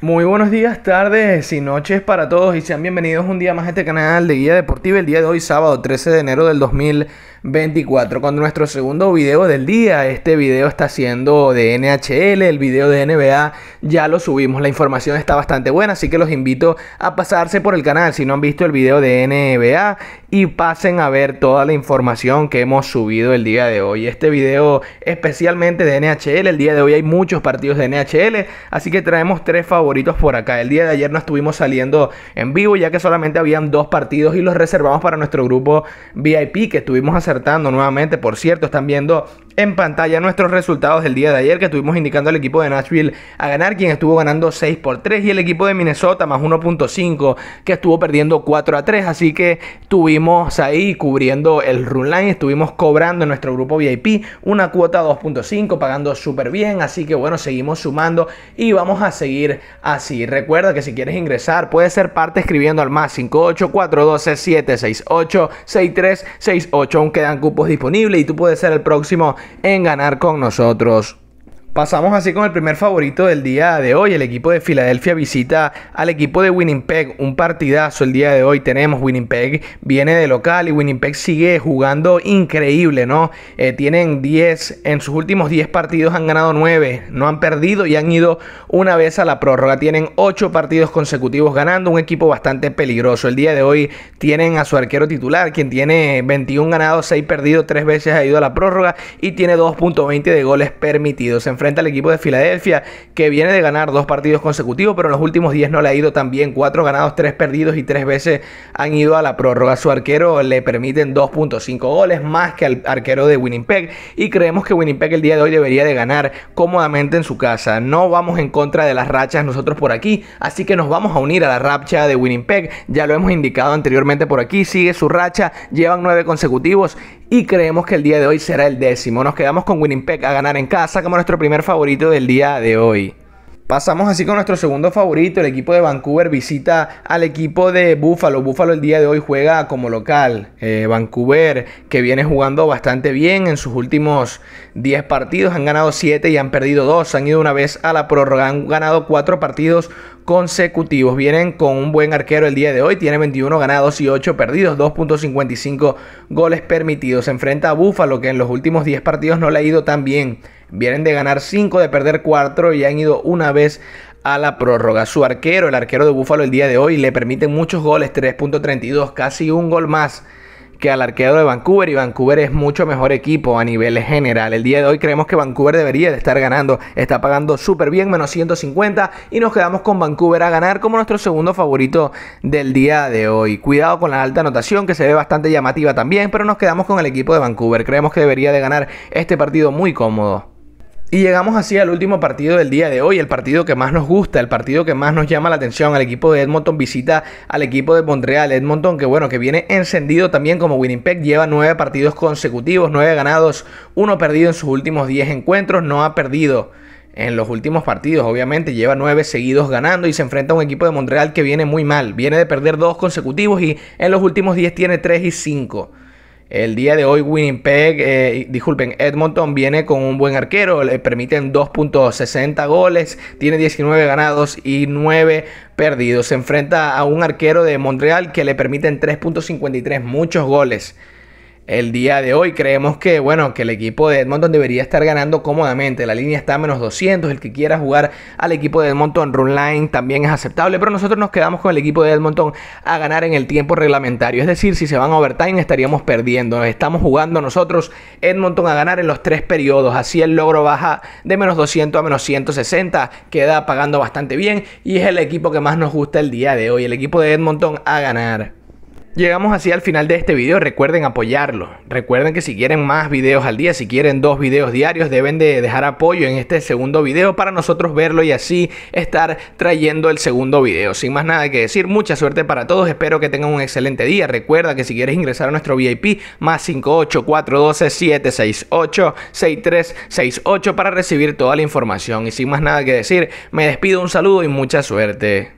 Muy buenos días, tardes y noches para todos y sean bienvenidos un día más a este canal de Guía Deportiva el día de hoy sábado 13 de enero del 2024 con nuestro segundo video del día. Este video está siendo de NHL, el video de NBA ya lo subimos, la información está bastante buena así que los invito a pasarse por el canal si no han visto el video de NBA y pasen a ver toda la información que hemos subido el día de hoy. Este video especialmente de NHL, el día de hoy hay muchos partidos de NHL, así que traemos tres favoritos por acá. El día de ayer no estuvimos saliendo en vivo ya que solamente habían dos partidos y los reservamos para nuestro grupo VIP que estuvimos acertando nuevamente. Por cierto, están viendo en pantalla nuestros resultados del día de ayer que estuvimos indicando al equipo de Nashville a ganar, quien estuvo ganando 6 por 3 y el equipo de Minnesota más 1.5 que estuvo perdiendo 4 a 3, así que estuvimos ahí cubriendo el run line, estuvimos cobrando en nuestro grupo VIP una cuota 2.5 pagando súper bien, así que bueno, seguimos sumando y vamos a seguir así. Recuerda que si quieres ingresar, puedes ser parte escribiendo al más 584127686368. Aún quedan cupos disponibles y tú puedes ser el próximo en ganar con nosotros Pasamos así con el primer favorito del día de hoy. El equipo de Filadelfia visita al equipo de Winnipeg. Un partidazo el día de hoy tenemos. Winnipeg viene de local y Winnipeg sigue jugando increíble, ¿no? Eh, tienen 10, en sus últimos 10 partidos han ganado 9, no han perdido y han ido una vez a la prórroga. Tienen 8 partidos consecutivos ganando. Un equipo bastante peligroso. El día de hoy tienen a su arquero titular, quien tiene 21 ganados, 6 perdidos, 3 veces ha ido a la prórroga y tiene 2.20 de goles permitidos al equipo de Filadelfia, que viene de ganar dos partidos consecutivos, pero en los últimos 10 no le ha ido tan bien. Cuatro ganados, tres perdidos y tres veces han ido a la prórroga. Su arquero le permiten 2.5 goles más que al arquero de Winnipeg. Y creemos que Winnipeg el día de hoy debería de ganar cómodamente en su casa. No vamos en contra de las rachas nosotros por aquí, así que nos vamos a unir a la racha de Winnipeg. Ya lo hemos indicado anteriormente por aquí, sigue su racha, llevan nueve consecutivos y creemos que el día de hoy será el décimo. Nos quedamos con Winnipeg a ganar en casa como nuestro primer favorito del día de hoy. Pasamos así con nuestro segundo favorito. El equipo de Vancouver visita al equipo de Buffalo. Buffalo el día de hoy juega como local. Eh, Vancouver que viene jugando bastante bien en sus últimos 10 partidos. Han ganado 7 y han perdido 2. Han ido una vez a la prórroga. Han ganado 4 partidos consecutivos. Vienen con un buen arquero el día de hoy. Tiene 21 ganados y 8 perdidos. 2.55 goles permitidos. Se enfrenta a Buffalo que en los últimos 10 partidos no le ha ido tan bien. Vienen de ganar 5, de perder 4 y han ido una vez a la prórroga. Su arquero, el arquero de Búfalo el día de hoy, le permiten muchos goles, 3.32, casi un gol más que al arquero de Vancouver y Vancouver es mucho mejor equipo a nivel general. El día de hoy creemos que Vancouver debería de estar ganando, está pagando súper bien, menos 150 y nos quedamos con Vancouver a ganar como nuestro segundo favorito del día de hoy. Cuidado con la alta anotación que se ve bastante llamativa también, pero nos quedamos con el equipo de Vancouver. Creemos que debería de ganar este partido muy cómodo. Y llegamos así al último partido del día de hoy, el partido que más nos gusta, el partido que más nos llama la atención. El equipo de Edmonton visita al equipo de Montreal. Edmonton que bueno, que viene encendido también como Winnipeg, lleva nueve partidos consecutivos, nueve ganados, uno perdido en sus últimos diez encuentros, no ha perdido en los últimos partidos. Obviamente lleva nueve seguidos ganando y se enfrenta a un equipo de Montreal que viene muy mal. Viene de perder dos consecutivos y en los últimos diez tiene tres y cinco. El día de hoy Winnipeg, eh, disculpen, Edmonton viene con un buen arquero, le permiten 2.60 goles, tiene 19 ganados y 9 perdidos. Se enfrenta a un arquero de Montreal que le permiten 3.53, muchos goles el día de hoy. Creemos que, bueno, que el equipo de Edmonton debería estar ganando cómodamente. La línea está a menos 200. El que quiera jugar al equipo de Edmonton run line también es aceptable. Pero nosotros nos quedamos con el equipo de Edmonton a ganar en el tiempo reglamentario. Es decir, si se van a overtime estaríamos perdiendo. Estamos jugando nosotros Edmonton a ganar en los tres periodos. Así el logro baja de menos 200 a menos 160. Queda pagando bastante bien. Y es el equipo que más nos gusta el día de hoy. El equipo de Edmonton a ganar. Llegamos así al final de este video, recuerden apoyarlo, recuerden que si quieren más videos al día, si quieren dos videos diarios, deben de dejar apoyo en este segundo video para nosotros verlo y así estar trayendo el segundo video. Sin más nada que decir, mucha suerte para todos, espero que tengan un excelente día, recuerda que si quieres ingresar a nuestro VIP, más 58412-768-6368 para recibir toda la información. Y sin más nada que decir, me despido, un saludo y mucha suerte.